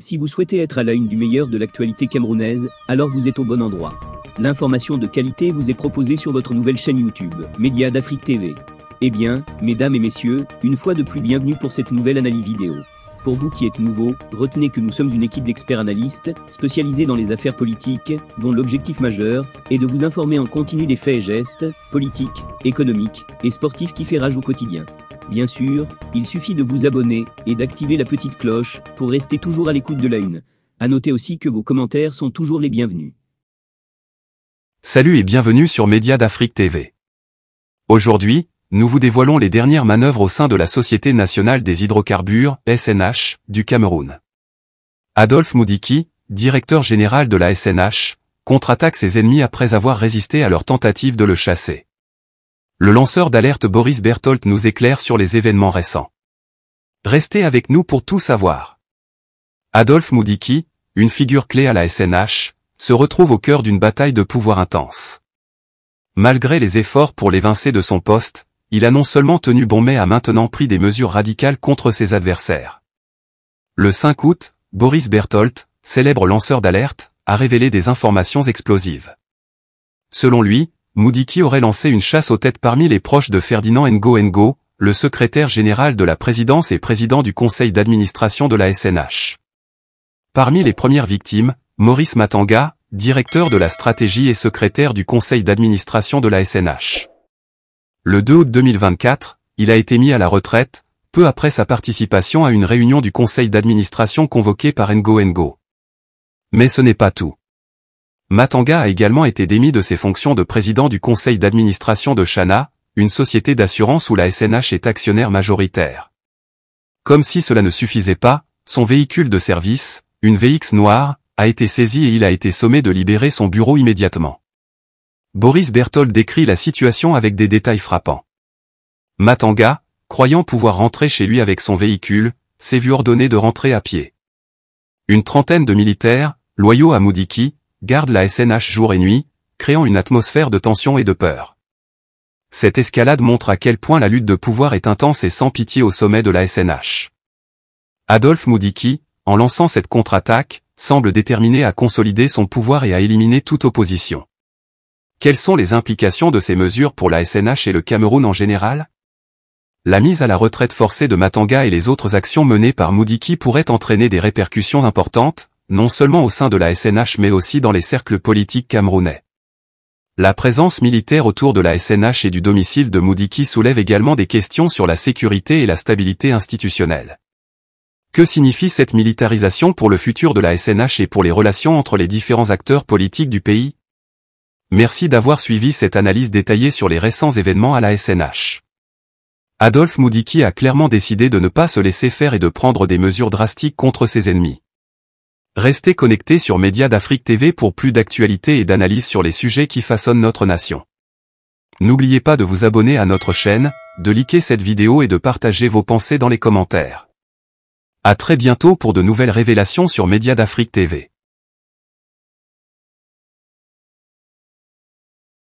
Si vous souhaitez être à la une du meilleur de l'actualité camerounaise, alors vous êtes au bon endroit. L'information de qualité vous est proposée sur votre nouvelle chaîne YouTube, Média d'Afrique TV. Eh bien, mesdames et messieurs, une fois de plus bienvenue pour cette nouvelle analyse vidéo. Pour vous qui êtes nouveau, retenez que nous sommes une équipe d'experts analystes, spécialisés dans les affaires politiques, dont l'objectif majeur est de vous informer en continu des faits et gestes, politiques, économiques et sportifs qui fait rage au quotidien. Bien sûr, il suffit de vous abonner et d'activer la petite cloche pour rester toujours à l'écoute de la une. À noter aussi que vos commentaires sont toujours les bienvenus. Salut et bienvenue sur Média d'Afrique TV. Aujourd'hui, nous vous dévoilons les dernières manœuvres au sein de la Société nationale des hydrocarbures, SNH, du Cameroun. Adolphe Moudiki, directeur général de la SNH, contre-attaque ses ennemis après avoir résisté à leur tentative de le chasser le lanceur d'alerte Boris Bertolt nous éclaire sur les événements récents. Restez avec nous pour tout savoir. Adolphe Moudiki, une figure clé à la SNH, se retrouve au cœur d'une bataille de pouvoir intense. Malgré les efforts pour l'évincer de son poste, il a non seulement tenu bon mais a maintenant pris des mesures radicales contre ses adversaires. Le 5 août, Boris Bertholdt, célèbre lanceur d'alerte, a révélé des informations explosives. Selon lui, Moudiki aurait lancé une chasse aux têtes parmi les proches de Ferdinand Ngo le secrétaire général de la présidence et président du conseil d'administration de la SNH. Parmi les premières victimes, Maurice Matanga, directeur de la stratégie et secrétaire du conseil d'administration de la SNH. Le 2 août 2024, il a été mis à la retraite, peu après sa participation à une réunion du conseil d'administration convoquée par Ngo Ngo. Mais ce n'est pas tout. Matanga a également été démis de ses fonctions de président du conseil d'administration de Shana, une société d'assurance où la SNH est actionnaire majoritaire. Comme si cela ne suffisait pas, son véhicule de service, une VX noire, a été saisi et il a été sommé de libérer son bureau immédiatement. Boris Berthold décrit la situation avec des détails frappants. Matanga, croyant pouvoir rentrer chez lui avec son véhicule, s'est vu ordonner de rentrer à pied. Une trentaine de militaires, loyaux à Moudiki, garde la SNH jour et nuit, créant une atmosphère de tension et de peur. Cette escalade montre à quel point la lutte de pouvoir est intense et sans pitié au sommet de la SNH. Adolphe Moudiki, en lançant cette contre-attaque, semble déterminé à consolider son pouvoir et à éliminer toute opposition. Quelles sont les implications de ces mesures pour la SNH et le Cameroun en général La mise à la retraite forcée de Matanga et les autres actions menées par Moudiki pourraient entraîner des répercussions importantes, non seulement au sein de la SNH mais aussi dans les cercles politiques camerounais. La présence militaire autour de la SNH et du domicile de Moudiki soulève également des questions sur la sécurité et la stabilité institutionnelle. Que signifie cette militarisation pour le futur de la SNH et pour les relations entre les différents acteurs politiques du pays Merci d'avoir suivi cette analyse détaillée sur les récents événements à la SNH. Adolphe Moudiki a clairement décidé de ne pas se laisser faire et de prendre des mesures drastiques contre ses ennemis. Restez connectés sur Média d'Afrique TV pour plus d'actualités et d'analyses sur les sujets qui façonnent notre nation. N'oubliez pas de vous abonner à notre chaîne, de liker cette vidéo et de partager vos pensées dans les commentaires. À très bientôt pour de nouvelles révélations sur Média d'Afrique TV.